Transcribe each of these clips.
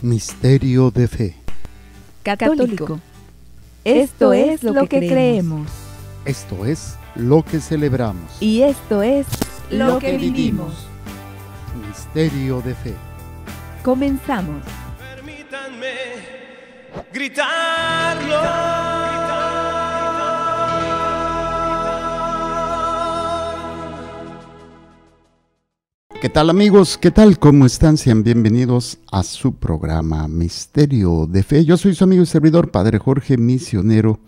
Misterio de fe. Católico. Esto es lo que creemos. Esto es lo que celebramos. Y esto es lo que vivimos. Misterio de fe. Comenzamos. Permítanme gritarlo. ¿Qué tal amigos? ¿Qué tal? ¿Cómo están? Sean bienvenidos a su programa Misterio de Fe. Yo soy su amigo y servidor, Padre Jorge, misionero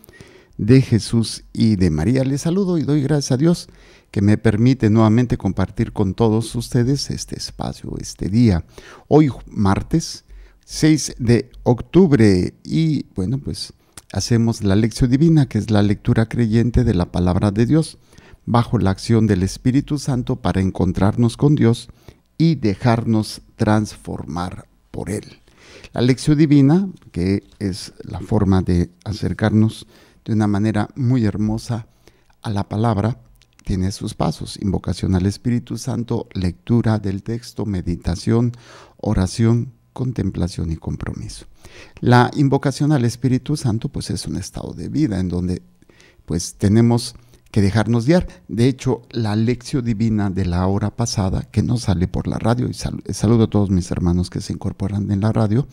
de Jesús y de María. Les saludo y doy gracias a Dios que me permite nuevamente compartir con todos ustedes este espacio, este día. Hoy martes 6 de octubre y bueno, pues hacemos la lección divina, que es la lectura creyente de la palabra de Dios bajo la acción del Espíritu Santo para encontrarnos con Dios y dejarnos transformar por Él. La lección divina, que es la forma de acercarnos de una manera muy hermosa a la palabra, tiene sus pasos, invocación al Espíritu Santo, lectura del texto, meditación, oración, contemplación y compromiso. La invocación al Espíritu Santo pues es un estado de vida en donde pues tenemos que dejarnos guiar. De hecho, la lección divina de la hora pasada, que no sale por la radio, y saludo a todos mis hermanos que se incorporan en la radio,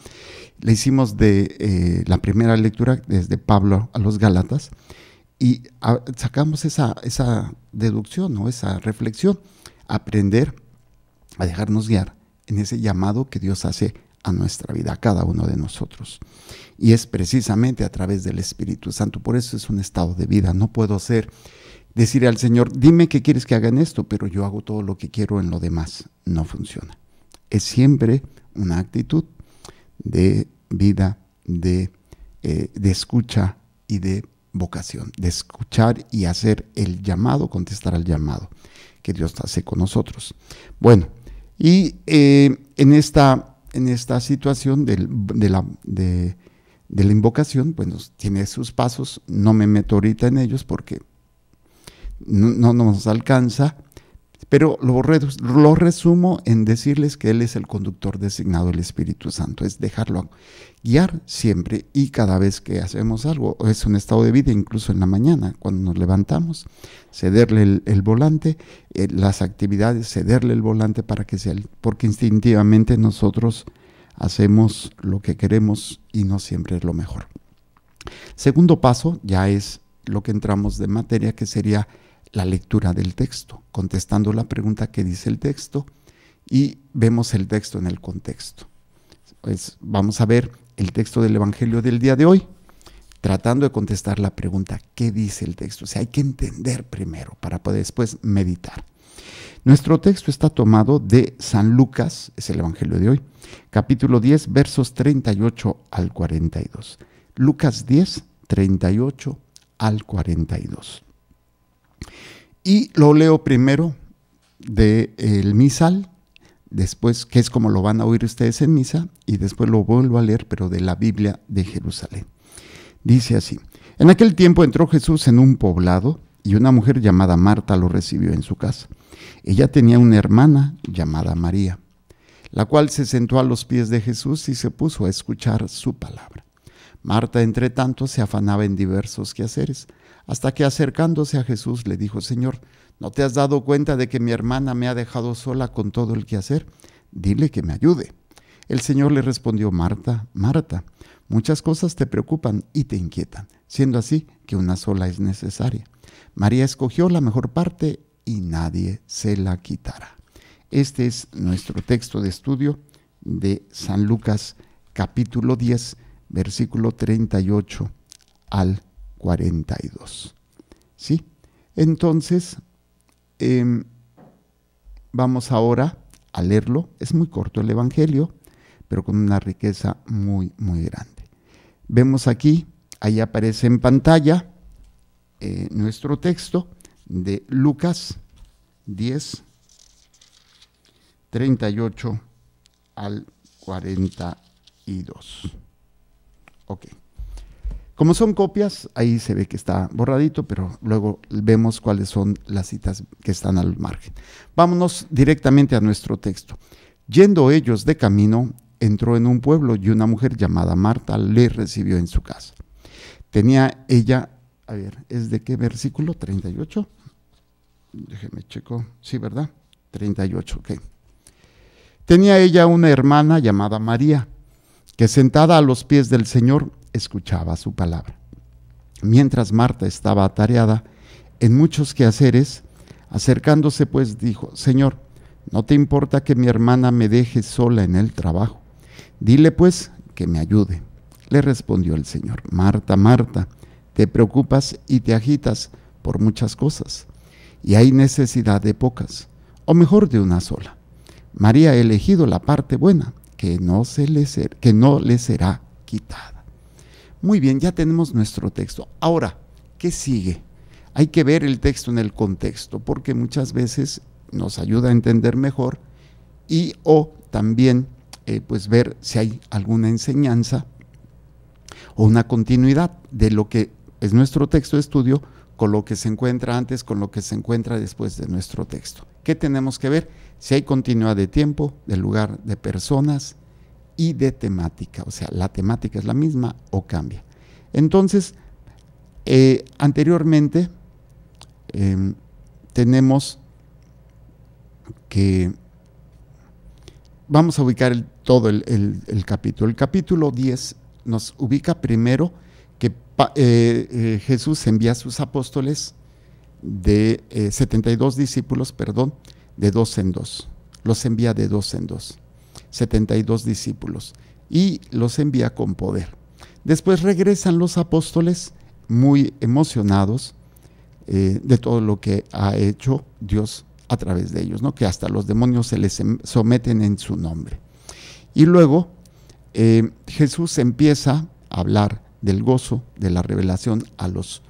le hicimos de eh, la primera lectura desde Pablo a los Galatas, y sacamos esa, esa deducción o esa reflexión, aprender a dejarnos guiar en ese llamado que Dios hace a nuestra vida, a cada uno de nosotros. Y es precisamente a través del Espíritu Santo. Por eso es un estado de vida. No puedo ser, decir al Señor, dime qué quieres que haga en esto, pero yo hago todo lo que quiero en lo demás. No funciona. Es siempre una actitud de vida, de, eh, escucha y de vocación, de escuchar y hacer el llamado, contestar al llamado que Dios hace con nosotros. Bueno, y eh, en esta en esta situación de, la, de, la, invocación, pues nos, tiene sus pasos, no me meto ahorita en ellos porque no nos alcanza, pero lo, resumo en decirles que Él es el conductor designado el Espíritu Santo, es dejarlo guiar siempre y cada vez que hacemos algo, es un estado de vida, incluso en la mañana, cuando nos levantamos, cederle el, volante, eh, las actividades, cederle el volante para que sea porque instintivamente nosotros hacemos lo que queremos y no siempre es lo mejor. Segundo paso ya es lo que entramos de materia, que sería la lectura del texto, contestando la pregunta que dice el texto y vemos el texto en el contexto. Pues vamos a ver el texto del Evangelio del día de hoy, tratando de contestar la pregunta, ¿qué dice el texto? O sea, hay que entender primero para poder después meditar. Nuestro texto está tomado de San Lucas, es el Evangelio de hoy, capítulo 10, versos 38 al 42. Lucas 10, 38 al 42. Y lo leo primero del el misal, después, que es como lo van a oír ustedes en misa, y después lo vuelvo a leer, pero de la Biblia de Jerusalén. Dice así, en aquel tiempo entró Jesús en un poblado y una mujer llamada Marta lo recibió en su casa. Ella tenía una hermana llamada María, la cual se sentó a los pies de Jesús y se puso a escuchar su palabra. Marta, entre tanto, se afanaba en diversos quehaceres hasta que acercándose a Jesús le dijo, Señor, ¿no te has dado cuenta de que mi hermana me ha dejado sola con todo el quehacer? Dile que me ayude. El Señor le respondió, Marta, Marta, muchas cosas te preocupan y te inquietan, siendo así que una sola es necesaria. María escogió la mejor parte y nadie se la quitará. Este es nuestro texto de estudio de San Lucas capítulo 10, versículo 38 al 42. ¿Sí? Entonces, em, vamos ahora a leerlo. Es muy corto el Evangelio, pero con una riqueza muy, muy grande. Vemos aquí, ahí aparece en pantalla eh, nuestro texto de Lucas 10, 38 al 42. Ok. Como son copias, ahí se ve que está borradito, pero luego vemos cuáles son las citas que están al margen. Vámonos directamente a nuestro texto. Yendo ellos de camino, entró en un pueblo y una mujer llamada Marta le recibió en su casa. Tenía ella, a ver, ¿es de qué versículo? 38. Déjeme checo. Sí, ¿verdad? 38, ok. Tenía ella una hermana llamada María, que sentada a los pies del Señor escuchaba su palabra. Mientras Marta estaba atareada en muchos quehaceres, acercándose pues dijo, Señor, no te importa que mi hermana me deje sola en el trabajo. Dile pues que me ayude. Le respondió el Señor, Marta, Marta, te preocupas y te agitas por muchas cosas, y hay necesidad de pocas, o mejor de una sola. María ha elegido la parte buena, que no, se le que no le será quitada. Muy bien, ya tenemos nuestro texto. Ahora, ¿qué sigue? Hay que ver el texto en el contexto, porque muchas veces nos ayuda a entender mejor y o también eh, pues ver si hay alguna enseñanza o una continuidad de lo que es nuestro texto de estudio con lo que se encuentra antes, con lo que se encuentra después de nuestro texto. ¿Qué tenemos que ver? Si hay continuidad de tiempo, de lugar, de personas, y de temática, o sea, la temática es la misma o cambia. Entonces, eh, anteriormente em, tenemos que vamos a ubicar todo el, capítulo. El capítulo 10 nos ubica primero que eh, eh, Jesús envía a sus apóstoles de 72 discípulos, perdón, de dos en dos. Los envía de dos en dos. 72 discípulos y los envía con poder. Después regresan los apóstoles muy emocionados eh, de todo lo que ha hecho Dios a través de ellos, ¿no? que hasta los demonios se les em, someten en su nombre. Y luego eh, Jesús empieza a hablar del gozo, de la revelación a los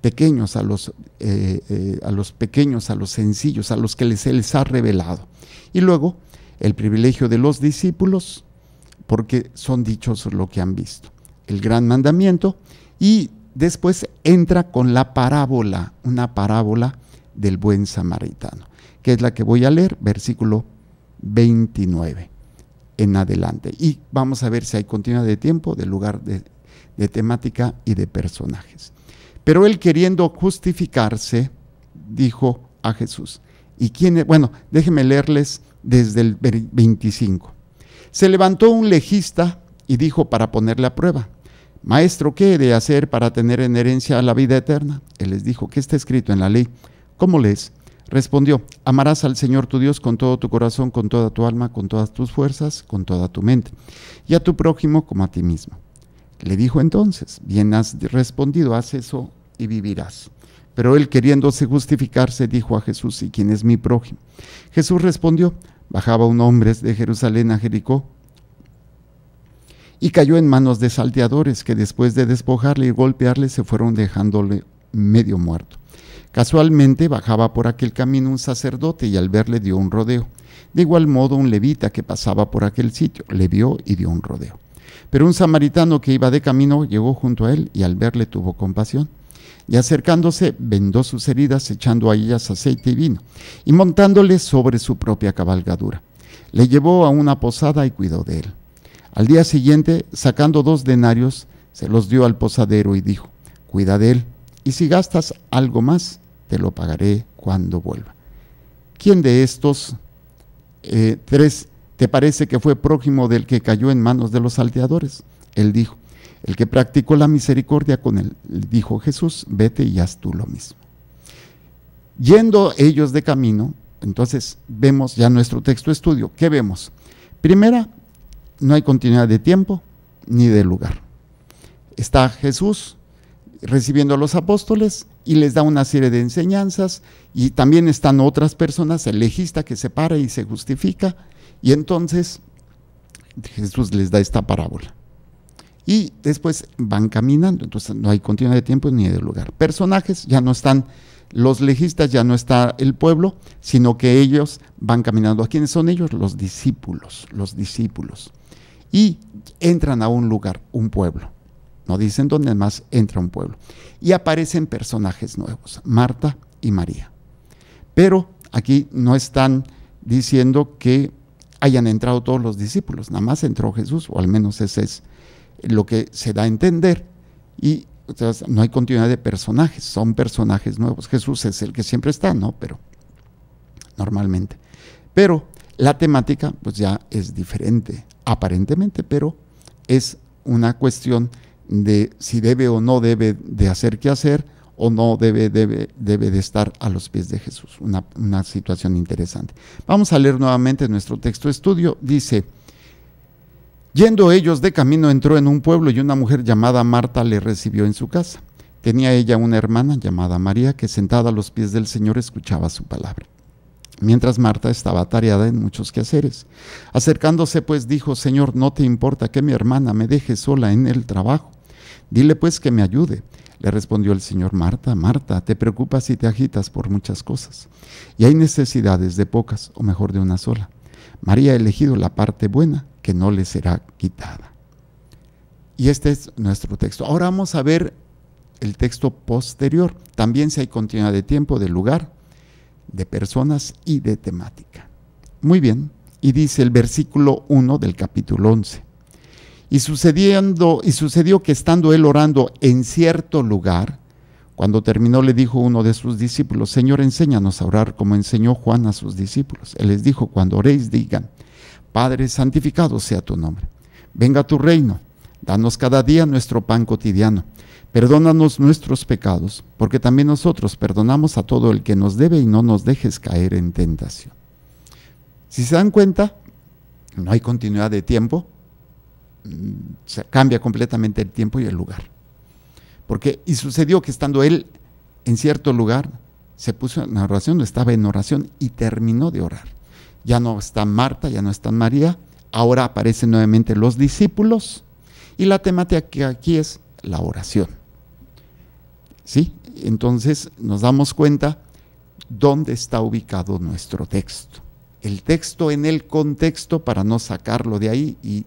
pequeños, a los, eh, a los pequeños, a los sencillos, a los que les, se les ha revelado. Y luego el privilegio de los discípulos, porque son dichos lo que han visto. El gran mandamiento y después entra con la parábola, una parábola del buen samaritano, que es la que voy a leer, versículo 29 en adelante. Y vamos a ver si hay continuidad de tiempo, de lugar, de, temática y de personajes. Pero él queriendo justificarse, dijo a Jesús, ¿y quién? Bueno, déjenme leerles desde el 25. Se levantó un legista y dijo para ponerle a prueba, Maestro, ¿qué he de hacer para tener en herencia la vida eterna? Él les dijo, ¿qué está escrito en la ley? ¿Cómo lees? Respondió, amarás al Señor tu Dios con todo tu corazón, con toda tu alma, con todas tus fuerzas, con toda tu mente, y a tu prójimo como a ti mismo. Le dijo entonces, bien has respondido, haz eso y vivirás. Pero él queriéndose justificarse, dijo a Jesús, ¿y quién es mi prójimo? Jesús respondió, bajaba un hombre de Jerusalén a Jericó y cayó en manos de salteadores que después de despojarle y golpearle se fueron dejándole medio muerto. Casualmente bajaba por aquel camino un sacerdote y al verle dio un rodeo. De igual modo un levita que pasaba por aquel sitio le vio y dio un rodeo. Pero un samaritano que iba de camino llegó junto a él y al verle tuvo compasión y acercándose vendó sus heridas echando a ellas aceite y vino, y montándole sobre su propia cabalgadura. Le llevó a una posada y cuidó de él. Al día siguiente, sacando dos denarios, se los dio al posadero y dijo, cuida de él, y si gastas algo más, te lo pagaré cuando vuelva. ¿Quién de estos eh, tres te parece que fue prójimo del que cayó en manos de los salteadores? Él dijo, el que practicó la misericordia con él, dijo Jesús, vete y haz tú lo mismo. Yendo ellos de camino, entonces vemos ya nuestro texto estudio. ¿Qué vemos? Primera, no hay continuidad de tiempo ni de lugar. Está Jesús recibiendo a los apóstoles y les da una serie de enseñanzas y también están otras personas, el legista que se para y se justifica y entonces Jesús les da esta parábola y después van caminando. Entonces no hay continuidad de tiempo ni de lugar. Personajes ya no están, los legistas ya no está el pueblo, sino que ellos van caminando. ¿A quiénes son ellos? Los discípulos, los discípulos. Y entran a un lugar, un pueblo. No dicen dónde más entra un pueblo. Y aparecen personajes nuevos, Marta y María. Pero aquí no están diciendo que hayan entrado todos los discípulos, nada más entró Jesús, o al menos ese es lo que se da a entender y no hay continuidad de personajes, son personajes nuevos. Jesús es el que siempre está, ¿no? Pero normalmente. Pero la temática pues ya es diferente, aparentemente, pero es una cuestión de si debe o no debe de hacer qué hacer o no debe, debe, debe de estar a los pies de Jesús. Una, una situación interesante. Vamos a leer nuevamente nuestro texto de estudio. Dice, Yendo ellos de camino entró en un pueblo y una mujer llamada Marta le recibió en su casa. Tenía ella una hermana llamada María que sentada a los pies del Señor escuchaba su palabra. Mientras Marta estaba atareada en muchos quehaceres. Acercándose pues dijo, Señor, no te importa que mi hermana me deje sola en el trabajo. Dile pues que me ayude. Le respondió el Señor, Marta, Marta, te preocupas y te agitas por muchas cosas. Y hay necesidades de pocas, o mejor de una sola. María ha elegido la parte buena que no le será quitada. Y este es nuestro texto. Ahora vamos a ver el texto posterior. También si hay continuidad de tiempo, de lugar, de personas y de temática. Muy bien. Y dice el versículo 1 del capítulo 11. Y, sucediendo, y sucedió que estando él orando en cierto lugar, cuando terminó le dijo uno de sus discípulos, Señor, enséñanos a orar como enseñó Juan a sus discípulos. Él les dijo, cuando oréis, digan, Padre, santificado sea tu nombre. Venga tu reino. Danos cada día nuestro pan cotidiano. Perdónanos nuestros pecados, porque también nosotros perdonamos a todo el que nos debe y no nos dejes caer en tentación. Si se dan cuenta, no hay continuidad de tiempo, mm, se cambia completamente el tiempo y el lugar. Porque, y sucedió que estando él en cierto lugar, se puso en oración, estaba en oración y terminó de orar ya no está Marta, ya no está María, ahora aparecen nuevamente los discípulos y la temática aquí es la oración. ¿Sí? Entonces nos damos cuenta dónde está ubicado nuestro texto. El texto en el contexto para no sacarlo de ahí y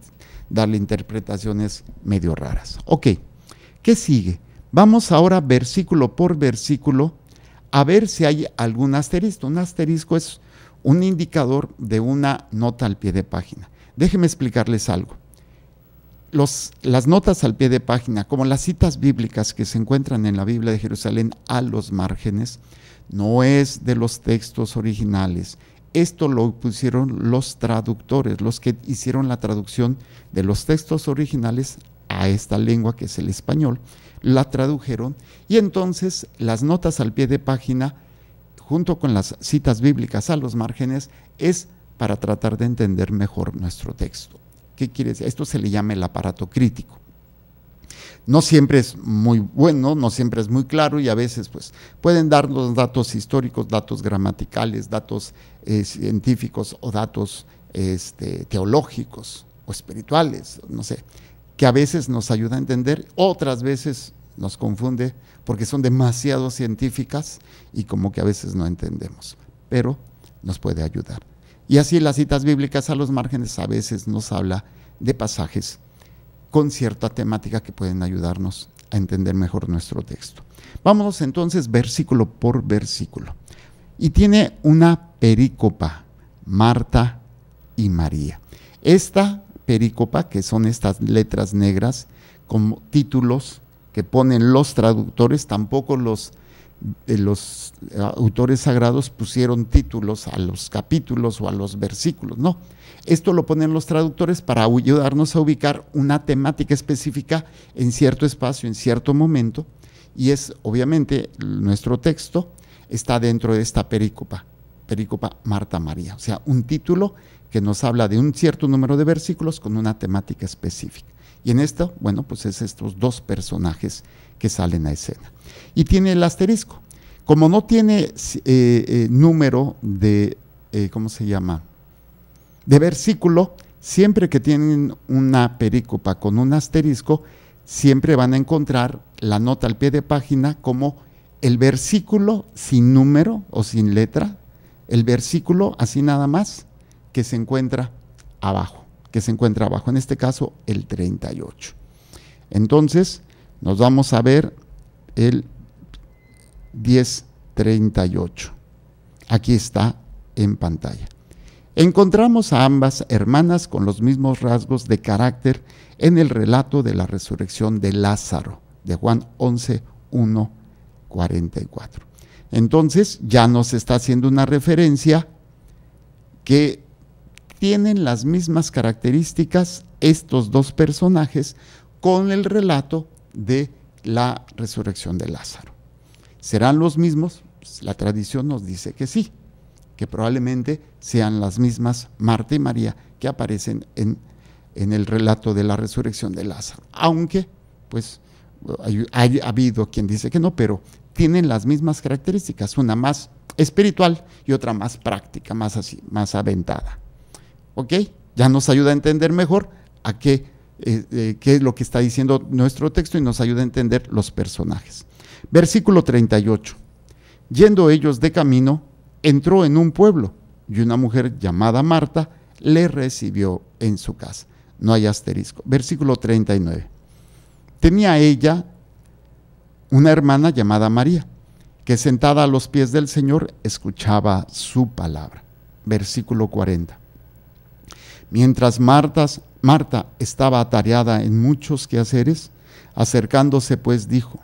darle interpretaciones medio raras. Ok, ¿qué sigue? Vamos ahora versículo por versículo a ver si hay algún asterisco. Un asterisco es un indicador de una nota al pie de página. Déjenme explicarles algo. las notas al pie de página, como las citas bíblicas que se encuentran en la Biblia de Jerusalén a los márgenes, no es de los textos originales. Esto lo pusieron los traductores, los que hicieron la traducción de los textos originales a esta lengua que es el español, la tradujeron y entonces las notas al pie de página junto con las citas bíblicas a los márgenes, es para tratar de entender mejor nuestro texto. ¿Qué quiere decir? Esto se le llama el aparato crítico. No siempre es muy bueno, no siempre es muy claro y a veces pues, pueden darnos datos históricos, datos gramaticales, datos eh, científicos o datos este, teológicos o espirituales, no sé, que a veces nos ayuda a entender, otras veces nos confunde porque son demasiado científicas y como que a veces no entendemos, pero nos puede ayudar. Y así las citas bíblicas a los márgenes a veces nos habla de pasajes con cierta temática que pueden ayudarnos a entender mejor nuestro texto. Vámonos entonces versículo por versículo. Y tiene una pericopa, Marta y María. Esta pericopa, que son estas letras negras, como títulos que ponen los traductores, tampoco los, eh, eh, autores sagrados pusieron títulos a los capítulos o a los versículos, no. Esto lo ponen los traductores para ayudarnos a ubicar una temática específica en cierto espacio, en cierto momento, y es obviamente nuestro texto está dentro de esta pericopa, pericopa Marta María, o sea, un título que nos habla de un cierto número de versículos con una temática específica. Y en esta, bueno, pues es estos dos personajes que salen a escena. Y tiene el asterisco. Como no tiene eh, eh, número de, eh, ¿cómo se llama? De versículo, siempre que tienen una perícopa con un asterisco, siempre van a encontrar la nota al pie de página como el versículo sin número o sin letra, el versículo así nada más que se encuentra abajo que se encuentra abajo, en este caso el 38. Entonces, nos vamos a ver el 1038. Aquí está en pantalla. Encontramos a ambas hermanas con los mismos rasgos de carácter en el relato de la resurrección de Lázaro, de Juan 11, Entonces ya nos está haciendo una referencia que tienen las mismas características estos dos personajes con el relato de la resurrección de Lázaro. ¿Serán los mismos? Pues, la tradición nos dice que sí, que probablemente sean las mismas Marta y María que aparecen en, el relato de la resurrección de Lázaro. Aunque, pues, ha habido quien dice que no, pero tienen las mismas características, una más espiritual y otra más práctica, más así, más aventada. ¿ok? Ya nos ayuda a entender mejor a qué, eh, eh, qué es lo que está diciendo nuestro texto y nos ayuda a entender los personajes. Versículo 38. Yendo ellos de camino, entró en un pueblo y una mujer llamada Marta le recibió en su casa. No hay asterisco. Versículo 39. Tenía ella una hermana llamada María, que sentada a los pies del Señor escuchaba su palabra. Versículo 40. Mientras Marta estaba atareada en muchos quehaceres, acercándose pues dijo,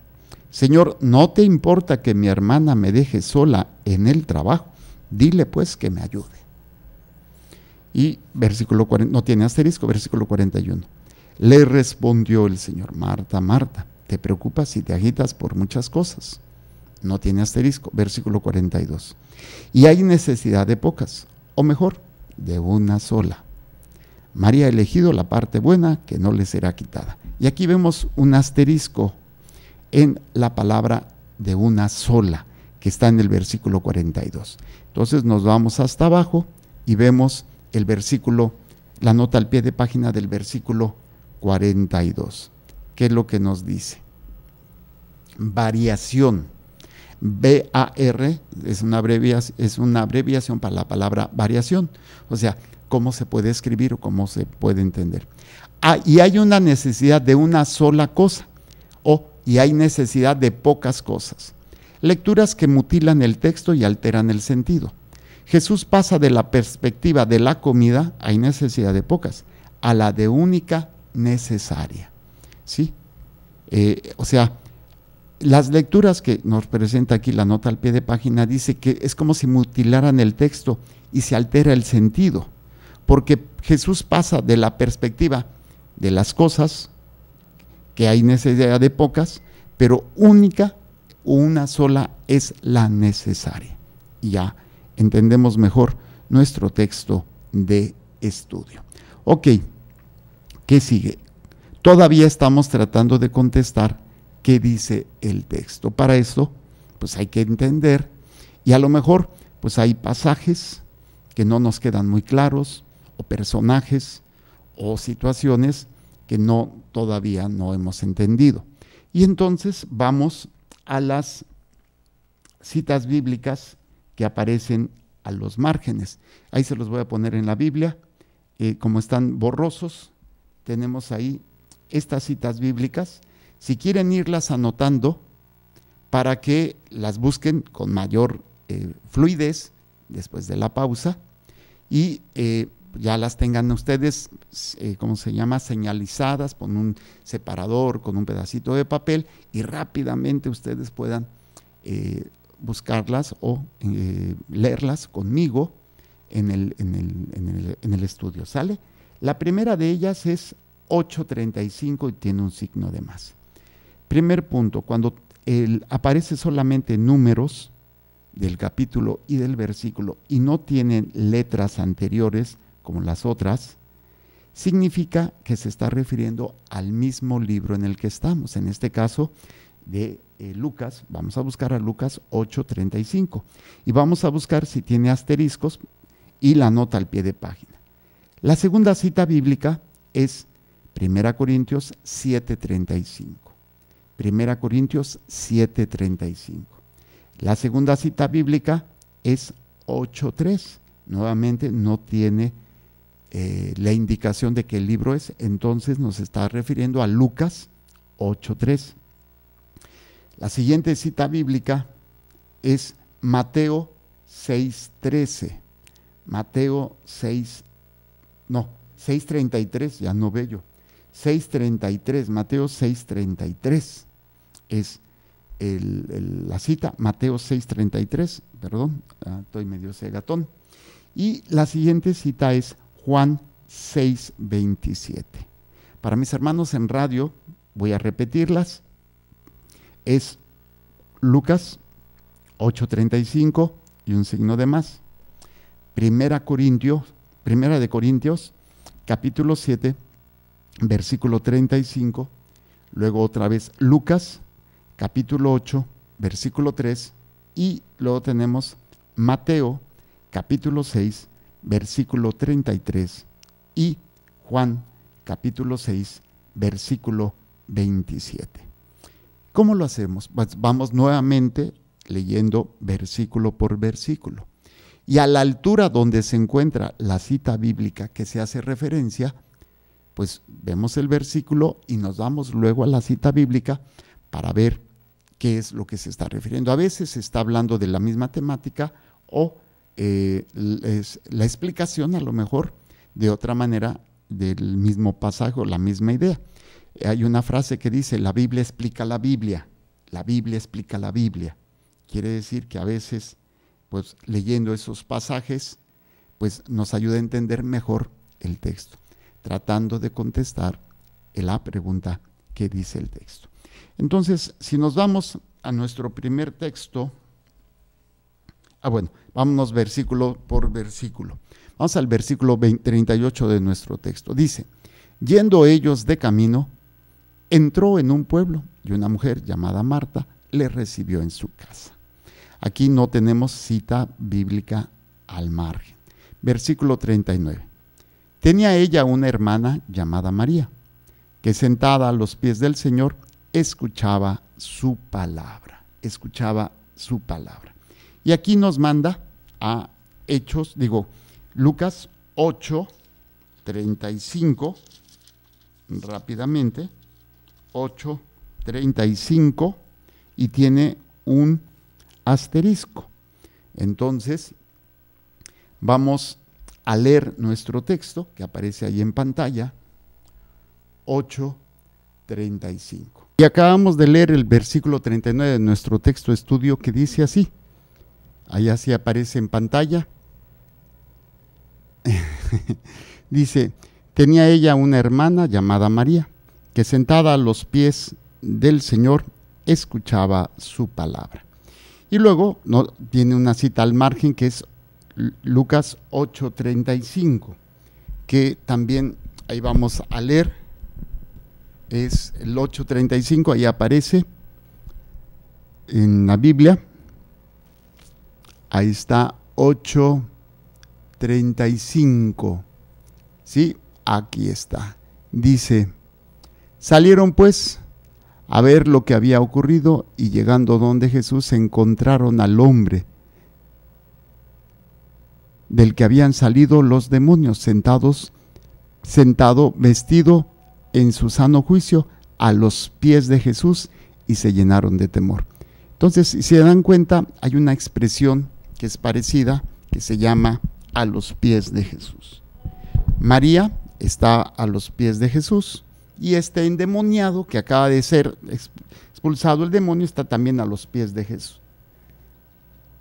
Señor, ¿no te importa que mi hermana me deje sola en el trabajo? Dile pues que me ayude. Y versículo 40, no tiene asterisco, versículo 41. Le respondió el Señor, Marta, Marta, te preocupas y te agitas por muchas cosas. No tiene asterisco, versículo 42. Y hay necesidad de pocas, o mejor, de una sola. María ha elegido la parte buena que no le será quitada. Y aquí vemos un asterisco en la palabra de una sola, que está en el versículo 42. Entonces nos vamos hasta abajo y vemos el versículo, la nota al pie de página del versículo 42. ¿Qué es lo que nos dice? Variación. BAR es una, abreviación, es una abreviación para la palabra variación. O sea, cómo se puede escribir o cómo se puede entender. Ah, y hay una necesidad de una sola cosa, o y hay necesidad de pocas cosas. Lecturas que mutilan el texto y alteran el sentido. Jesús pasa de la perspectiva de la comida, hay necesidad de pocas, a la de única necesaria. ¿Sí? Eh, o sea, las lecturas que nos presenta aquí la nota al pie de página dice que es como si mutilaran el texto y se altera el sentido porque Jesús pasa de la perspectiva de las cosas, que hay necesidad de pocas, pero única, una sola es la necesaria. ya entendemos mejor nuestro texto de estudio. Ok, ¿qué sigue? Todavía estamos tratando de contestar qué dice el texto. Para esto, pues hay que entender y a lo mejor, pues hay pasajes que no nos quedan muy claros, personajes o situaciones que no todavía no hemos entendido. Y entonces vamos a las citas bíblicas que aparecen a los márgenes. Ahí se los voy a poner en la Biblia. Eh, como están borrosos, tenemos ahí estas citas bíblicas. Si quieren irlas anotando para que las busquen con mayor eh, fluidez después de la pausa y eh, ya las tengan ustedes, eh, ¿cómo se llama?, señalizadas con un separador, con un pedacito de papel y rápidamente ustedes puedan eh, buscarlas o eh, leerlas conmigo en el, estudio. ¿Sale? La primera de ellas es 835 y tiene un signo de más. Primer punto, cuando aparece solamente números del capítulo y del versículo y no tienen letras anteriores, como las otras, significa que se está refiriendo al mismo libro en el que estamos, en este caso de eh, Lucas, vamos a buscar a Lucas 8:35 y vamos a buscar si tiene asteriscos y la nota al pie de página. La segunda cita bíblica es 1 Corintios 7:35. 1 Corintios 7:35. La segunda cita bíblica es 8:3. Nuevamente no tiene eh, la indicación de que el libro es, entonces nos está refiriendo a Lucas 8.3. La siguiente cita bíblica es Mateo 6.13. Mateo 6, no, 6.33, ya no veo 6.33, Mateo 6.33 es la cita, Mateo 6.33, perdón, ah, estoy medio cegatón. Y la siguiente cita es Juan 6, 27. Para mis hermanos en radio, voy a repetirlas. Es Lucas 8:35 y un signo de más. Primera Corintios, Primera de Corintios, capítulo 7, versículo 35. Luego otra vez Lucas, capítulo 8, versículo 3 y luego tenemos Mateo, capítulo 6, versículo 33 y Juan capítulo 6, versículo 27. ¿Cómo lo hacemos? Pues vamos nuevamente leyendo versículo por versículo. Y a la altura donde se encuentra la cita bíblica que se hace referencia, pues vemos el versículo y nos vamos luego a la cita bíblica para ver qué es lo que se está refiriendo. A veces se está hablando de la misma temática o eh, es la explicación a lo mejor de otra manera del mismo pasaje o la misma idea. Hay una frase que dice, la Biblia explica la Biblia, la Biblia explica la Biblia. Quiere decir que a veces, pues leyendo esos pasajes, pues nos ayuda a entender mejor el texto, tratando de contestar la pregunta que dice el texto. Entonces, si nos vamos a nuestro primer texto, Ah, bueno, vámonos versículo por versículo. Vamos al versículo 38 de nuestro texto. Dice, yendo ellos de camino, entró en un pueblo y una mujer llamada Marta le recibió en su casa. Aquí no tenemos cita bíblica al margen. Versículo 39. Tenía ella una hermana llamada María, que sentada a los pies del Señor escuchaba su palabra, escuchaba su palabra. Y aquí nos manda a Hechos, digo, Lucas 8, 35, rápidamente, 8, 35, y tiene un asterisco. Entonces, vamos a leer nuestro texto que aparece ahí en pantalla, 8, 35. Y acabamos de leer el versículo 39 de nuestro texto estudio que dice así, Ahí así aparece en pantalla. Dice, tenía ella una hermana llamada María, que sentada a los pies del Señor escuchaba su palabra. Y luego no, tiene una cita al margen que es Lucas 8:35, que también ahí vamos a leer. Es el 8:35, ahí aparece en la Biblia. Ahí está 8.35. ¿Sí? Aquí está. Dice, salieron pues a ver lo que había ocurrido y llegando donde Jesús se encontraron al hombre del que habían salido los demonios sentados, sentado, vestido en su sano juicio a los pies de Jesús y se llenaron de temor. Entonces, si se dan cuenta, hay una expresión que es parecida, que se llama A los pies de Jesús. María está a los pies de Jesús y este endemoniado que acaba de ser expulsado el demonio está también a los pies de Jesús.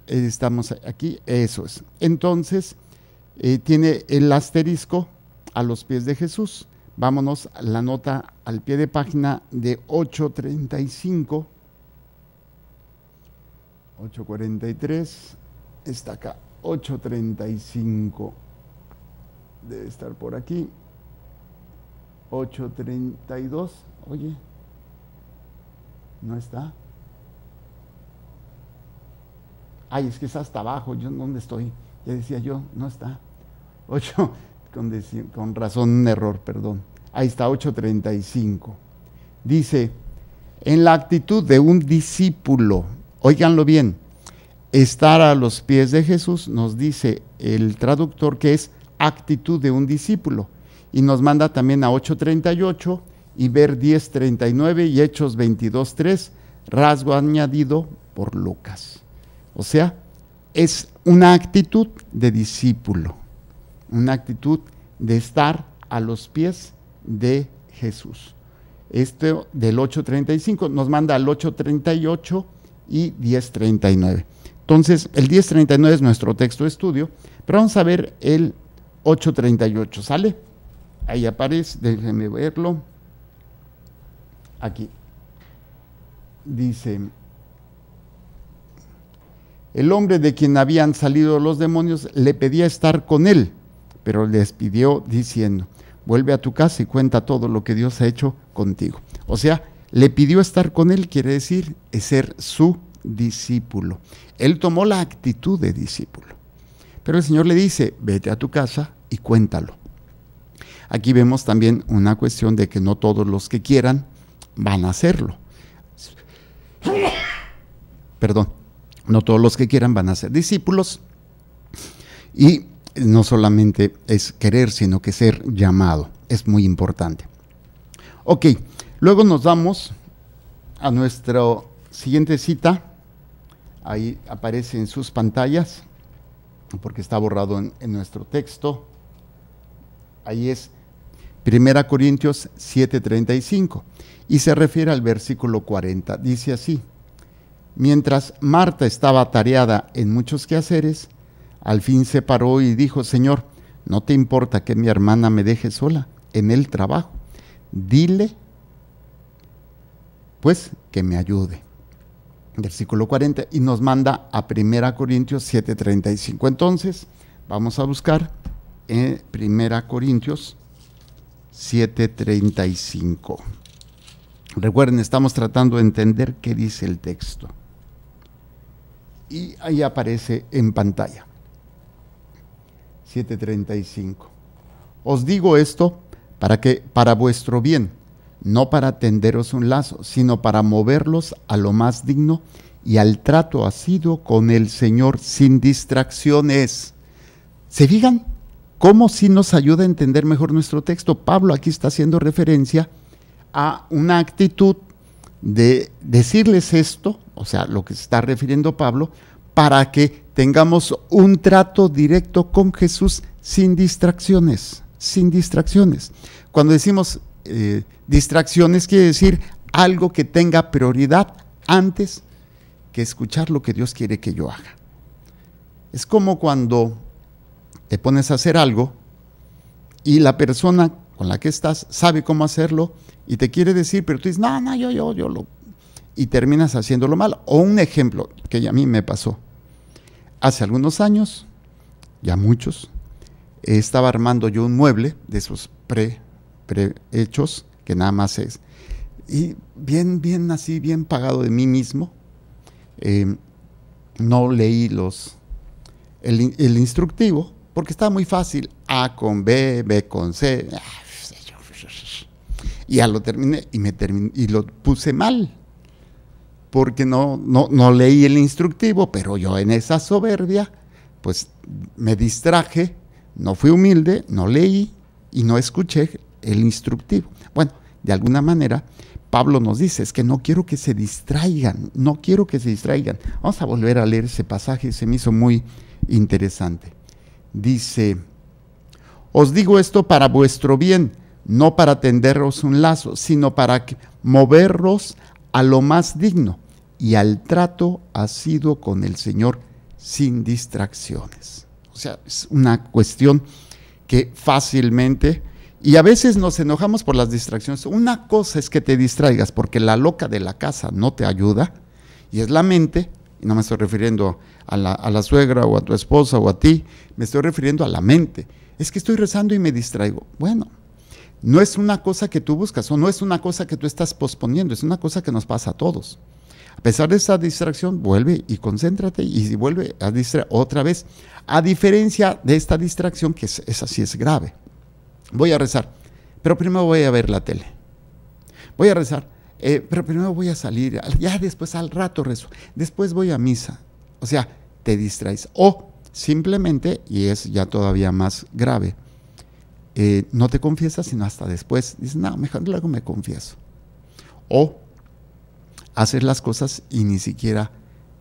Eh, estamos aquí, eso es. Entonces, eh, tiene el asterisco a los pies de Jesús. Vámonos a la nota al pie de página de 835, 843 está acá, 8.35, debe estar por aquí, 8.32, oye, no está. Ay, es que está hasta abajo, yo dónde estoy, ya decía yo, no está. 8, con, con razón, un error, perdón. Ahí está, 8.35. Dice, en la actitud de un discípulo, óiganlo bien, estar a los pies de Jesús, nos dice el traductor que es actitud de un discípulo. Y nos manda también a 8.38 y ver 10.39 y Hechos 22.3, rasgo añadido por Lucas. O sea, es una actitud de discípulo, una actitud de estar a los pies de Jesús. Esto del 8.35 nos manda al 8.38 y 10.39. Entonces, el 1039 es nuestro texto de estudio, pero vamos a ver el 838. ¿Sale? Ahí aparece, déjenme verlo. Aquí. Dice, el hombre de quien habían salido los demonios le pedía estar con él, pero le pidió diciendo, vuelve a tu casa y cuenta todo lo que Dios ha hecho contigo. O sea, le pidió estar con él, quiere decir, es ser su discípulo. Él tomó la actitud de discípulo. Pero el Señor le dice, vete a tu casa y cuéntalo. Aquí vemos también una cuestión de que no todos los que quieran van a hacerlo. Perdón, no todos los que quieran van a ser discípulos. Y no solamente es querer, sino que ser llamado. Es muy importante. Ok, luego nos damos a nuestra siguiente cita ahí aparece en sus pantallas, porque está borrado en, nuestro texto. Ahí es 1 Corintios 7:35 y se refiere al versículo 40. Dice así, mientras Marta estaba atareada en muchos quehaceres, al fin se paró y dijo, Señor, no te importa que mi hermana me deje sola en el trabajo. Dile, pues, que me ayude versículo 40, y nos manda a 1 Corintios 7:35. Entonces, vamos a buscar en eh, 1 Corintios 7:35. Recuerden, estamos tratando de entender qué dice el texto. Y ahí aparece en pantalla. 7:35. Os digo esto para que para vuestro bien no para tenderos un lazo, sino para moverlos a lo más digno y al trato asiduo con el Señor sin distracciones. ¿Se digan cómo si nos ayuda a entender mejor nuestro texto? Pablo aquí está haciendo referencia a una actitud de decirles esto, o sea, lo que está refiriendo Pablo, para que tengamos un trato directo con Jesús sin distracciones, sin distracciones. Cuando decimos eh, distracciones quiere decir algo que tenga prioridad antes que escuchar lo que Dios quiere que yo haga. Es como cuando te pones a hacer algo y la persona con la que estás sabe cómo hacerlo y te quiere decir, pero tú dices, no, no, yo, yo, yo lo... Y terminas haciéndolo mal. O un ejemplo que a mí me pasó. Hace algunos años, ya muchos, estaba armando yo un mueble de esos pre Hechos que nada más es. Y bien, bien así, bien pagado de mí mismo, eh, no leí los, el, instructivo, porque estaba muy fácil, A con B, B con C. Y ya lo terminé y, me y lo puse mal, porque no, no, no leí el instructivo, pero yo en esa soberbia, pues me distraje, no fui humilde, no leí y no escuché el instructivo. Bueno, de alguna manera, Pablo nos dice, es que no quiero que se distraigan, no quiero que se distraigan. Vamos a volver a leer ese pasaje, se me hizo muy interesante. Dice, os digo esto para vuestro bien, no para tenderos un lazo, sino para moveros a lo más digno y al trato ha sido con el Señor sin distracciones. O sea, es una cuestión que fácilmente y a veces nos enojamos por las distracciones. Una cosa es que te distraigas porque la loca de la casa no te ayuda y es la mente, y no me estoy refiriendo a la, suegra o a tu esposa o a ti, me estoy refiriendo a la mente. Es que estoy rezando y me distraigo. Bueno, no es una cosa que tú buscas o no es una cosa que tú estás posponiendo, es una cosa que nos pasa a todos. A pesar de esa distracción, vuelve y concéntrate y vuelve a distraer otra vez. A diferencia de esta distracción, que es, esa sí es grave voy a rezar, pero primero voy a ver la tele. Voy a rezar, eh, pero primero voy a salir, ya después al rato rezo, después voy a misa. O sea, te distraes. O simplemente, y es ya todavía más grave, eh, no te confiesas sino hasta después. Dices, no, mejor luego me confieso. O haces las cosas y ni siquiera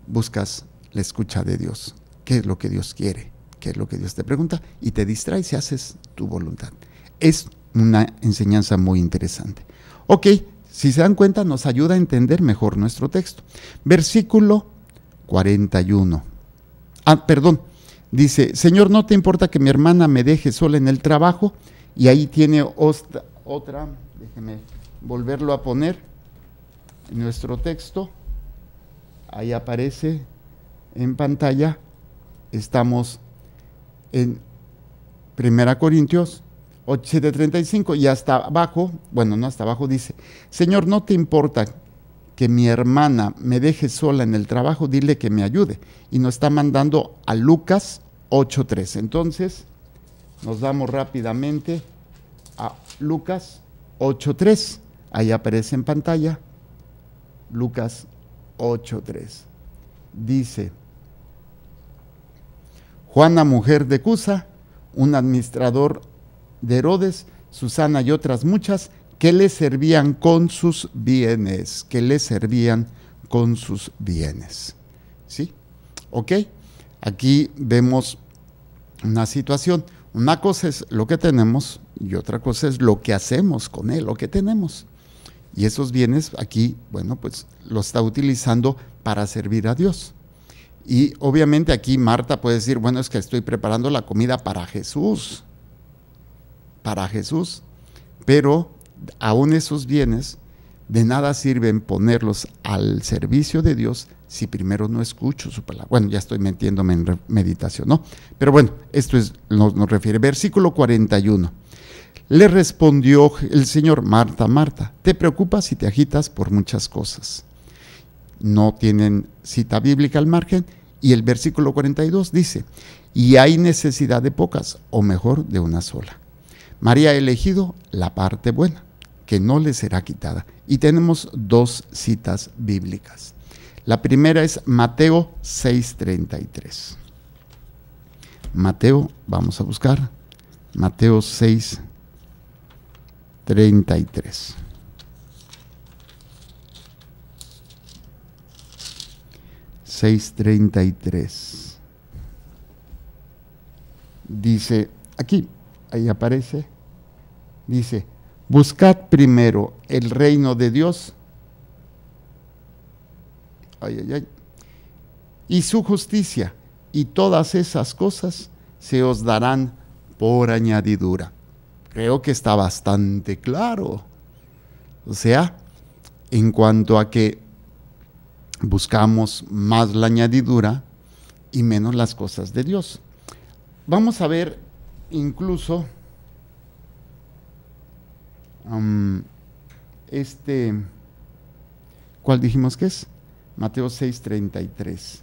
buscas la escucha de Dios. ¿Qué es lo que Dios quiere? ¿Qué es lo que Dios te pregunta? Y te distraes y haces tu voluntad es una enseñanza muy interesante. Ok, si se dan cuenta, nos ayuda a entender mejor nuestro texto. Versículo 41. Ah, perdón. Dice, Señor, ¿no te importa que mi hermana me deje sola en el trabajo? Y ahí tiene otra, déjeme volverlo a poner en nuestro texto. Ahí aparece en pantalla. Estamos en Primera Corintios 8735 y hasta abajo, bueno, no hasta abajo, dice, Señor, no te importa que mi hermana me deje sola en el trabajo, dile que me ayude. Y nos está mandando a Lucas 8.3. Entonces, nos damos rápidamente a Lucas 8.3. Ahí aparece en pantalla. Lucas 8.3. Dice, Juana, mujer de Cusa, un administrador de Herodes, Susana y otras muchas que le servían con sus bienes, que le servían con sus bienes. ¿Sí? ¿Ok? Aquí vemos una situación. Una cosa es lo que tenemos y otra cosa es lo que hacemos con él, lo que tenemos. Y esos bienes aquí, bueno, pues lo está utilizando para servir a Dios. Y obviamente aquí Marta puede decir, bueno, es que estoy preparando la comida para Jesús para Jesús, pero aún esos bienes de nada sirven ponerlos al servicio de Dios si primero no escucho su palabra. Bueno, ya estoy metiéndome en meditación, ¿no? Pero bueno, esto es, nos, nos refiere. Versículo 41. Le respondió el Señor, Marta, Marta, te preocupas y te agitas por muchas cosas. No tienen cita bíblica al margen. Y el versículo 42 dice, y hay necesidad de pocas, o mejor, de una sola. María ha elegido la parte buena, que no le será quitada. Y tenemos dos citas bíblicas. La primera es Mateo 6:33. Mateo, vamos a buscar. Mateo 6:33. 6.33. Dice aquí, ahí aparece, dice, buscad primero el reino de Dios, y su justicia, y todas esas cosas se os darán por añadidura. Creo que está bastante claro. O sea, en cuanto a que buscamos más la añadidura y menos las cosas de Dios. Vamos a ver incluso este, ¿cuál dijimos que es? Mateo 6:33. 33.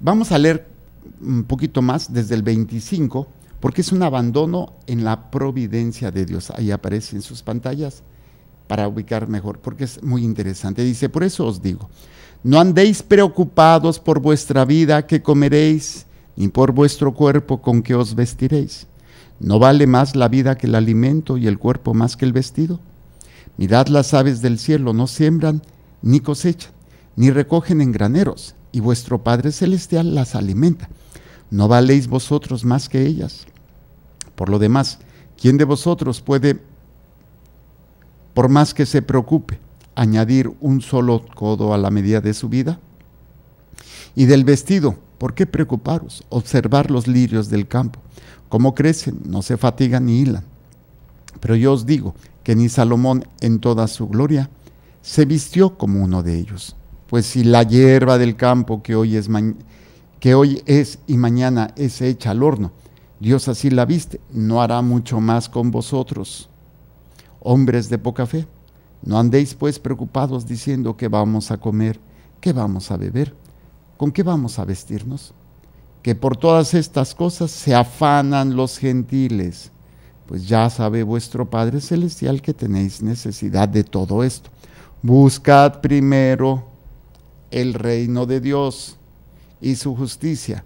vamos a leer un poquito más desde el 25, porque es un abandono en la providencia de Dios. Ahí aparece en sus pantallas para ubicar mejor, porque es muy interesante. Dice, por eso os digo, no andéis preocupados por vuestra vida, que comeréis ni por vuestro cuerpo con que os vestiréis. ¿No vale más la vida que el alimento y el cuerpo más que el vestido? Mirad las aves del cielo, no siembran, ni cosechan, ni recogen en graneros, y vuestro Padre Celestial las alimenta. ¿No valéis vosotros más que ellas? Por lo demás, ¿quién de vosotros puede, por más que se preocupe, añadir un solo codo a la medida de su vida? Y del vestido, ¿Por qué preocuparos? Observar los lirios del campo, cómo crecen, no se fatigan ni hilan. Pero yo os digo que ni Salomón en toda su gloria se vistió como uno de ellos. Pues si la hierba del campo que hoy es, que hoy es y mañana es hecha al horno, Dios así la viste, no hará mucho más con vosotros. Hombres de poca fe, no andéis pues preocupados diciendo qué vamos a comer, qué vamos a beber ¿con qué vamos a vestirnos? Que por todas estas cosas se afanan los gentiles, pues ya sabe vuestro Padre Celestial que tenéis necesidad de todo esto. Buscad primero el reino de Dios y su justicia,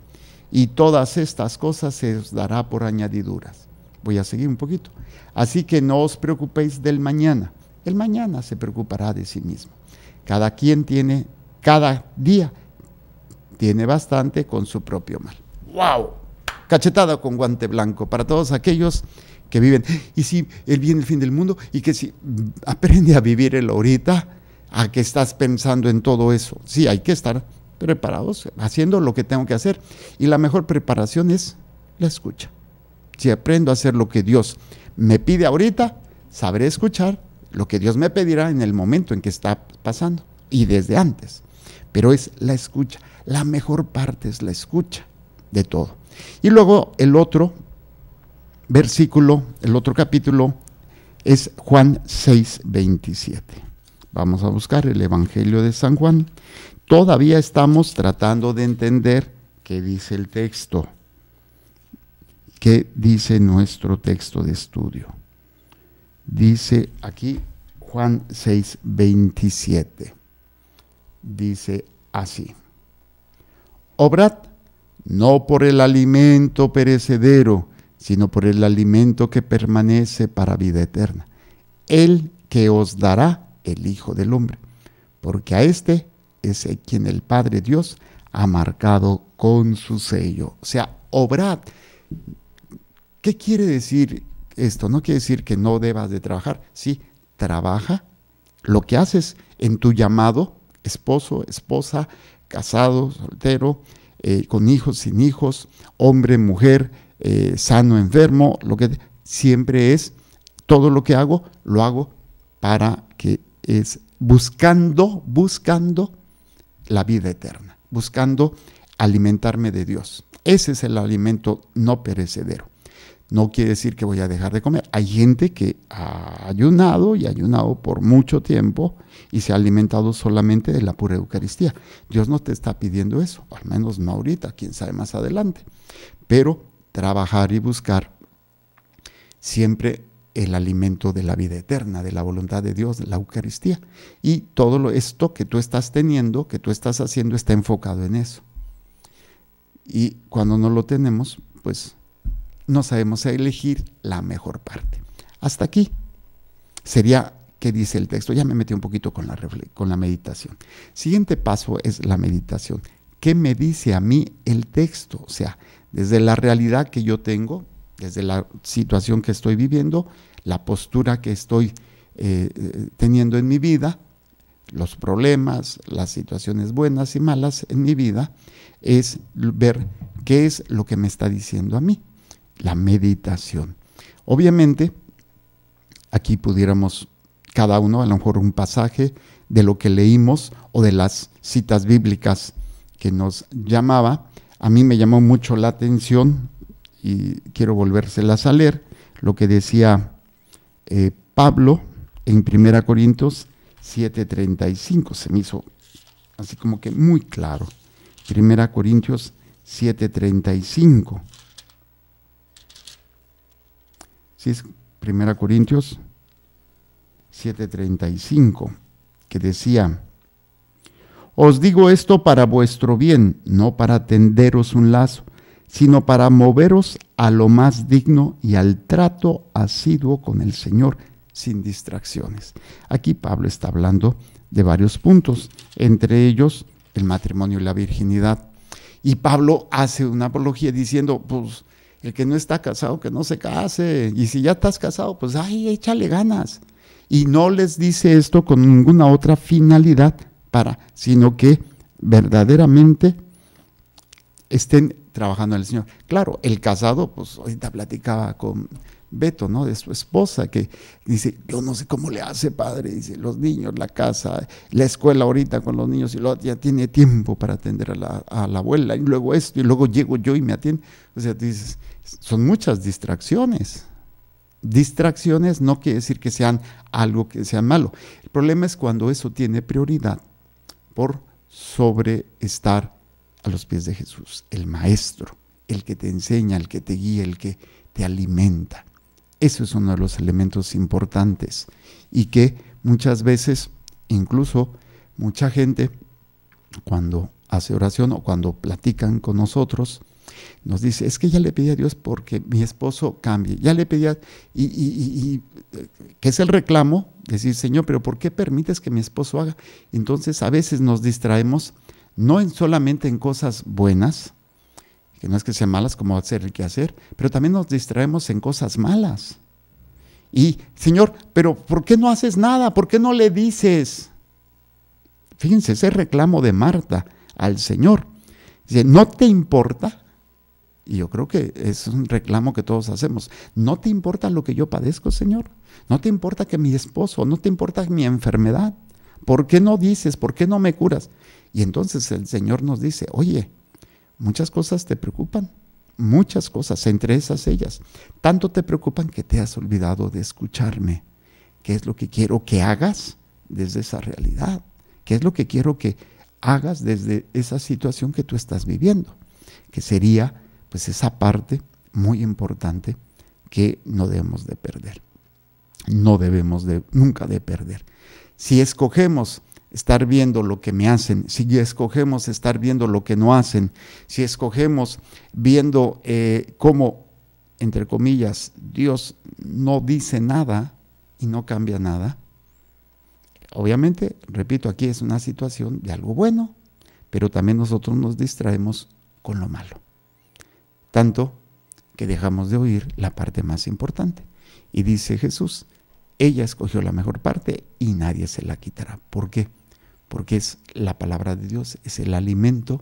y todas estas cosas se os dará por añadiduras. Voy a seguir un poquito. Así que no os preocupéis del mañana. El mañana se preocupará de sí mismo. Cada quien tiene cada día tiene bastante con su propio mal. ¡Wow! Cachetada con guante blanco para todos aquellos que viven. Y si él viene el fin del mundo y que si aprende a vivir el ahorita, a que estás pensando en todo eso. Sí, hay que estar preparados, haciendo lo que tengo que hacer. Y la mejor preparación es la escucha. Si aprendo a hacer lo que Dios me pide ahorita, sabré escuchar lo que Dios me pedirá en el momento en que está pasando y desde antes. Pero es la escucha. La mejor parte es la escucha de todo. Y luego el otro versículo, el otro capítulo es Juan 6, 27. Vamos a buscar el Evangelio de San Juan. Todavía estamos tratando de entender qué dice el texto, qué dice nuestro texto de estudio. Dice aquí Juan 6, 27. Dice así. Obrad no por el alimento perecedero, sino por el alimento que permanece para vida eterna, el que os dará el Hijo del Hombre, porque a este es el quien el Padre Dios ha marcado con su sello. O sea, obrad. ¿Qué quiere decir esto? No quiere decir que no debas de trabajar. Sí, trabaja lo que haces en tu llamado, esposo, esposa, casado, soltero, eh, con hijos, sin hijos, hombre, mujer, eh, sano, enfermo, lo que siempre es, todo lo que hago, lo hago para que es buscando, buscando la vida eterna, buscando alimentarme de Dios. Ese es el alimento no perecedero no quiere decir que voy a dejar de comer. Hay gente que ha ayunado y ayunado por mucho tiempo y se ha alimentado solamente de la pura Eucaristía. Dios no te está pidiendo eso, al menos no ahorita, quién sabe más adelante. Pero trabajar y buscar siempre el alimento de la vida eterna, de la voluntad de Dios, de la Eucaristía. Y todo esto que tú estás teniendo, que tú estás haciendo, está enfocado en eso. Y cuando no lo tenemos, pues no sabemos elegir la mejor parte. Hasta aquí sería que dice el texto. Ya me metí un poquito con la, con la meditación. Siguiente paso es la meditación. ¿Qué me dice a mí el texto? O sea, desde la realidad que yo tengo, desde la situación que estoy viviendo, la postura que estoy eh, teniendo en mi vida, los problemas, las situaciones buenas y malas en mi vida, es ver qué es lo que me está diciendo a mí la meditación. Obviamente, aquí pudiéramos cada uno a lo mejor un pasaje de lo que leímos o de las citas bíblicas que nos llamaba. A mí me llamó mucho la atención y quiero volvérselas a leer, lo que decía eh, Pablo en 1 Corintios 7:35. Se me hizo así como que muy claro. 1 Corintios 7:35. Si Primera Corintios 7:35, que decía, os digo esto para vuestro bien, no para tenderos un lazo, sino para moveros a lo más digno y al trato asiduo con el Señor sin distracciones. Aquí Pablo está hablando de varios puntos, entre ellos el matrimonio y la virginidad. Y Pablo hace una apología diciendo, pues el que no está casado, que no se case. Y si ya estás casado, pues, ay, échale ganas. Y no les dice esto con ninguna otra finalidad para, sino que verdaderamente estén trabajando en el Señor. Claro, el casado, pues ahorita platicaba con Beto, ¿no? De su esposa, que dice, yo no sé cómo le hace, padre, dice, los niños, la casa, la escuela ahorita con los niños, y luego ya tiene tiempo para atender a la, a la abuela, y luego esto, y luego llego yo y me atiende. O sea, tú dices, son muchas distracciones. Distracciones no quiere decir que sean algo que sea malo. El problema es cuando eso tiene prioridad por sobre estar a los pies de Jesús, el maestro, el que te enseña, el que te guía, el que te alimenta. Eso es uno de los elementos importantes y que muchas veces, incluso mucha gente, cuando hace oración o cuando platican con nosotros, nos dice, es que ya le pedí a Dios porque mi esposo cambie, ya le pedí y, y, que es el reclamo, decir, Señor, pero ¿por qué permites que mi esposo haga? Entonces a veces nos distraemos, no en solamente en cosas buenas, que no es que sean malas como hacer el que hacer, pero también nos distraemos en cosas malas. Y, Señor, pero ¿por qué no haces nada? ¿Por qué no le dices? Fíjense ese reclamo de Marta al Señor. Dice, ¿no te importa? Y yo creo que es un reclamo que todos hacemos. ¿No te importa lo que yo padezco, Señor? ¿No te importa que mi esposo, no te importa mi enfermedad? ¿Por qué no dices? ¿Por qué no me curas? Y entonces el Señor nos dice, oye, muchas cosas te preocupan, muchas cosas, entre esas ellas. Tanto te preocupan que te has olvidado de escucharme. ¿Qué es lo que quiero que hagas desde esa realidad? ¿Qué es lo que quiero que hagas desde esa situación que tú estás viviendo? Que sería pues esa parte muy importante que no debemos de perder. No debemos de, nunca de perder. Si escogemos estar viendo lo que me hacen, si escogemos estar viendo lo que no hacen, si escogemos viendo eh, cómo, entre comillas, Dios no dice nada y no cambia nada, obviamente, repito, aquí es una situación de algo bueno, pero también nosotros nos distraemos con lo malo tanto que dejamos de oír la parte más importante. Y dice Jesús, ella escogió la mejor parte y nadie se la quitará. ¿Por qué? Porque es la palabra de Dios, es el alimento,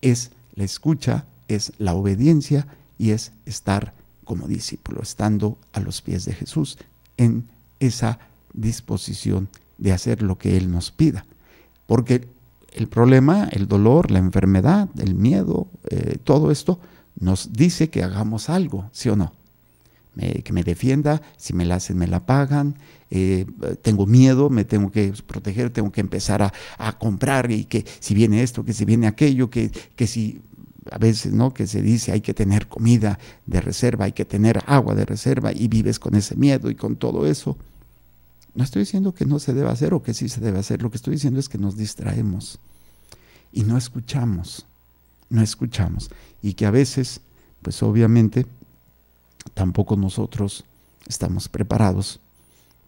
es la escucha, es la obediencia y es estar como discípulo, estando a los pies de Jesús en esa disposición de hacer lo que Él nos pida. Porque el problema, el dolor, la enfermedad, el miedo, eh, todo esto nos dice que hagamos algo, ¿sí o no? que me defienda, si me la hacen, me la pagan, eh, tengo miedo, me tengo que proteger, tengo que empezar a, comprar y que si viene esto, que si viene aquello, que, si a veces, ¿no? Que se dice hay que tener comida de reserva, hay que tener agua de reserva y vives con ese miedo y con todo eso. No estoy diciendo que no se deba hacer o que sí se debe hacer, lo que estoy diciendo es que nos distraemos y no escuchamos no escuchamos y que a veces, pues obviamente, tampoco nosotros estamos preparados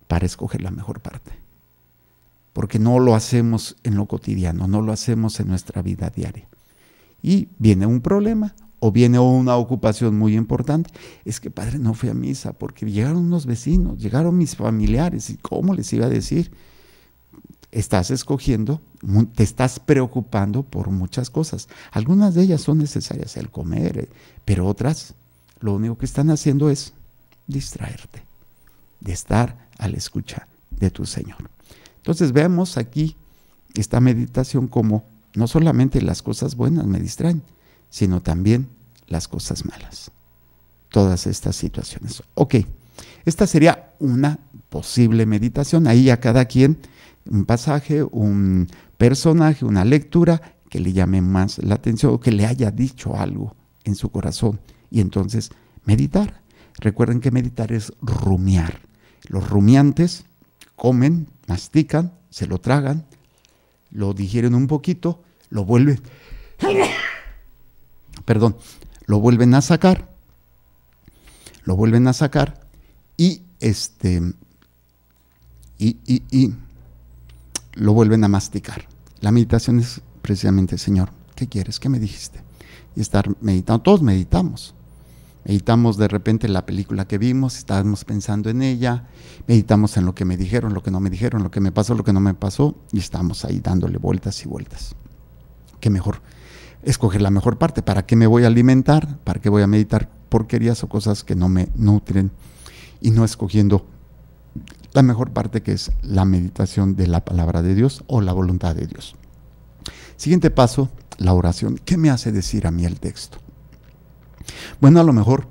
para escoger la mejor parte, porque no lo hacemos en lo cotidiano, no lo hacemos en nuestra vida diaria. Y viene un problema o viene una ocupación muy importante, es que padre no fui a misa porque llegaron unos vecinos, llegaron mis familiares y cómo les iba a decir, estás escogiendo, te estás preocupando por muchas cosas. Algunas de ellas son necesarias, el comer, eh, pero otras lo único que están haciendo es distraerte de estar a la escucha de tu Señor. Entonces veamos aquí esta meditación como no solamente las cosas buenas me distraen, sino también las cosas malas. Todas estas situaciones. Ok, esta sería una posible meditación. Ahí a cada quien un pasaje, un personaje, una lectura que le llame más la atención o que le haya dicho algo en su corazón. Y entonces meditar. Recuerden que meditar es rumiar. Los rumiantes comen, mastican, se lo tragan, lo digieren un poquito, lo vuelven, perdón, lo vuelven a sacar, lo vuelven a sacar y este, y, y, y lo vuelven a masticar. La meditación es precisamente, Señor, ¿qué quieres? ¿Qué me dijiste? Y estar meditando, todos meditamos. Meditamos de repente la película que vimos, estábamos pensando en ella, meditamos en lo que me dijeron, lo que no me dijeron, lo que me pasó, lo que no me pasó, y estamos ahí dándole vueltas y vueltas. ¿Qué mejor? Escoger la mejor parte. ¿Para qué me voy a alimentar? ¿Para qué voy a meditar porquerías o cosas que no me nutren? Y no escogiendo la mejor parte que es la meditación de la palabra de Dios o la voluntad de Dios. Siguiente paso, la oración. ¿Qué me hace decir a mí el texto? Bueno, a lo mejor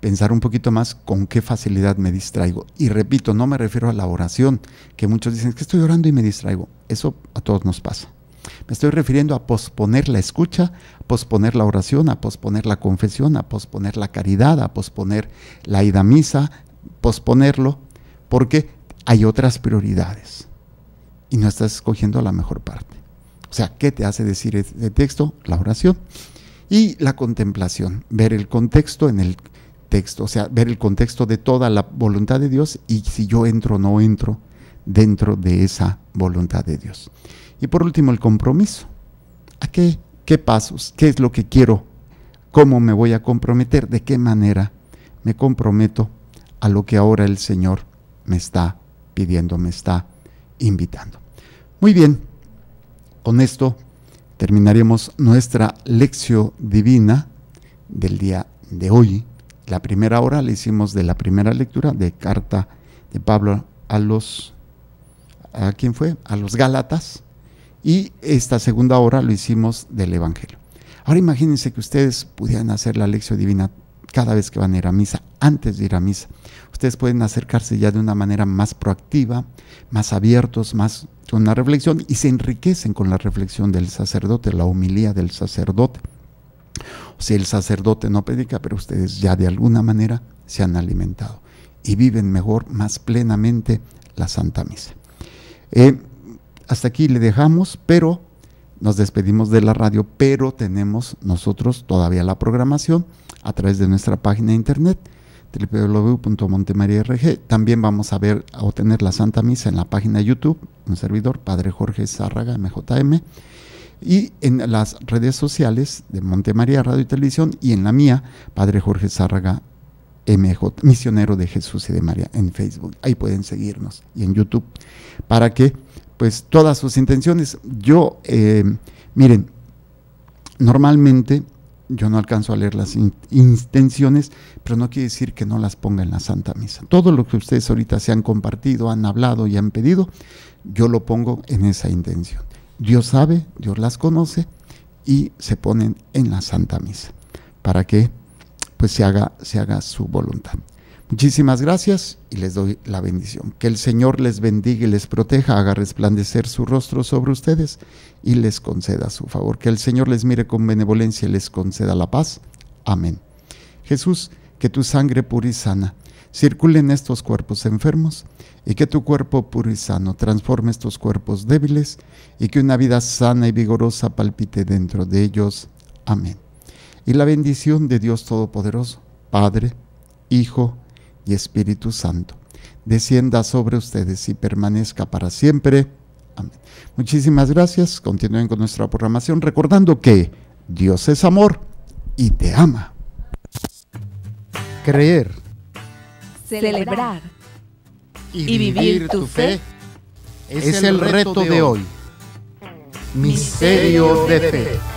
pensar un poquito más con qué facilidad me distraigo. Y repito, no me refiero a la oración, que muchos dicen que estoy orando y me distraigo. Eso a todos nos pasa. Me estoy refiriendo a posponer la escucha, posponer la oración, a posponer la confesión, a posponer la caridad, a posponer la ida a misa, posponerlo porque hay otras prioridades y no estás escogiendo la mejor parte. O sea, ¿qué te hace decir el texto? La oración y la contemplación, ver el contexto en el texto, o sea, ver el contexto de toda la voluntad de Dios y si yo entro o no entro dentro de esa voluntad de Dios. Y por último, el compromiso. ¿A qué, qué pasos? ¿Qué es lo que quiero? ¿Cómo me voy a comprometer? ¿De qué manera me comprometo a lo que ahora el Señor me está pidiendo, me está invitando. Muy bien, con esto terminaremos nuestra lección divina del día de hoy. La primera hora la hicimos de la primera lectura de carta de Pablo a los ¿a quién fue? A los Gálatas. Y esta segunda hora lo hicimos del Evangelio. Ahora imagínense que ustedes pudieran hacer la lección divina cada vez que van a ir a misa, antes de ir a misa. Ustedes pueden acercarse ya de una manera más proactiva, más abiertos, más con una reflexión y se enriquecen con la reflexión del sacerdote, la homilía del sacerdote. O sea, el sacerdote no predica, pero ustedes ya de alguna manera se han alimentado y viven mejor, más plenamente la Santa Misa. Eh, hasta aquí le dejamos, pero nos despedimos de la radio, pero tenemos nosotros todavía la programación a través de nuestra página de internet www.montemariarg. También vamos a ver a obtener la Santa Misa en la página de YouTube, un servidor, Padre Jorge Zárraga, MJM, y en las redes sociales de Montemaría Radio y Televisión y en la mía, Padre Jorge Zárraga, MJ, Misionero de Jesús y de María, en Facebook. Ahí pueden seguirnos y en YouTube para que, pues, todas sus intenciones. Yo, eh, miren, normalmente yo no alcanzo a leer las intenciones, pero no quiere decir que no las ponga en la Santa Misa. Todo lo que ustedes ahorita se han compartido, han hablado y han pedido, yo lo pongo en esa intención. Dios sabe, Dios las conoce y se ponen en la Santa Misa para que pues se haga, se haga su voluntad. Muchísimas gracias y les doy la bendición. Que el Señor les bendiga y les proteja, haga resplandecer su rostro sobre ustedes y les conceda su favor. Que el Señor les mire con benevolencia y les conceda la paz. Amén. Jesús, que tu sangre pura y sana circule en estos cuerpos enfermos y que tu cuerpo puro y sano transforme estos cuerpos débiles y que una vida sana y vigorosa palpite dentro de ellos. Amén. Y la bendición de Dios Todopoderoso, Padre, Hijo y Espíritu Santo, descienda sobre ustedes y permanezca para siempre. Amén. Muchísimas gracias. Continúen con nuestra programación recordando que Dios es amor y te ama. Creer, celebrar y, vivir tu fe es el reto de hoy. Misterio de fe.